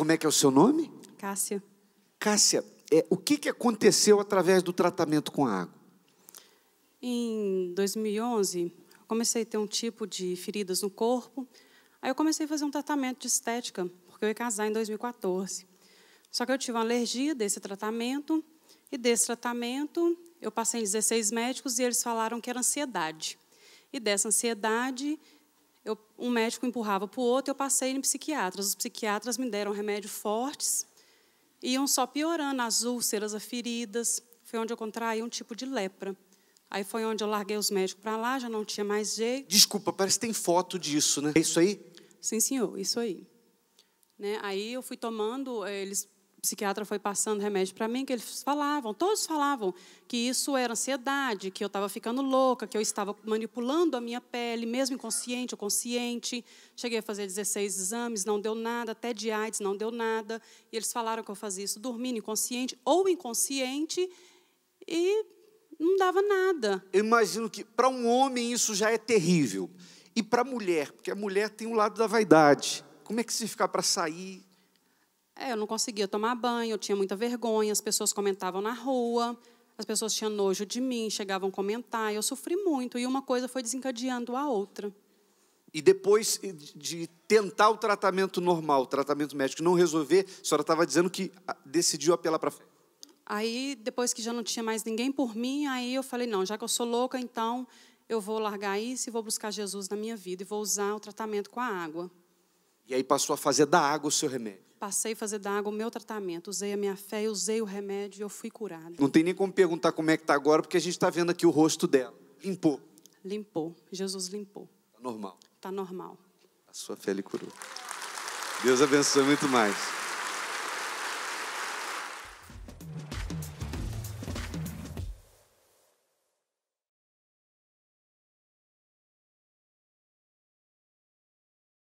Como é que é o seu nome? Cássia. Cássia, é, o que, que aconteceu através do tratamento com água? Em 2011, comecei a ter um tipo de feridas no corpo. Aí eu comecei a fazer um tratamento de estética, porque eu ia casar em 2014. Só que eu tive uma alergia desse tratamento, e desse tratamento eu passei em 16 médicos e eles falaram que era ansiedade. E dessa ansiedade eu, um médico empurrava para o outro, eu passei em psiquiatras. Os psiquiatras me deram remédios fortes, iam só piorando as úlceras, as feridas. Foi onde eu contraí um tipo de lepra. Aí foi onde eu larguei os médicos para lá, já não tinha mais jeito. Desculpa, parece que tem foto disso, né? É isso aí? Sim, senhor, isso aí. Né? Aí eu fui tomando, eh, eles psiquiatra foi passando remédio para mim, que eles falavam, todos falavam que isso era ansiedade, que eu estava ficando louca, que eu estava manipulando a minha pele, mesmo inconsciente ou consciente. Cheguei a fazer 16 exames, não deu nada, até de AIDS não deu nada. E eles falaram que eu fazia isso dormindo inconsciente ou inconsciente e não dava nada. Eu imagino que para um homem isso já é terrível. E para a mulher, porque a mulher tem o um lado da vaidade. Como é que se ficar para sair é, eu não conseguia tomar banho, eu tinha muita vergonha, as pessoas comentavam na rua, as pessoas tinham nojo de mim, chegavam a comentar, eu sofri muito e uma coisa foi desencadeando a outra. E depois de tentar o tratamento normal, o tratamento médico não resolver, a senhora estava dizendo que ah, decidiu apelar para fé. Aí, depois que já não tinha mais ninguém por mim, aí eu falei, não, já que eu sou louca, então eu vou largar isso e vou buscar Jesus na minha vida e vou usar o tratamento com a água. E aí passou a fazer da água o seu remédio. Passei a fazer da água o meu tratamento, usei a minha fé, usei o remédio e eu fui curada. Não tem nem como perguntar como é que está agora, porque a gente está vendo aqui o rosto dela. Limpou. Limpou. Jesus limpou. Está normal. Está normal. A sua fé lhe curou. Deus abençoe muito mais.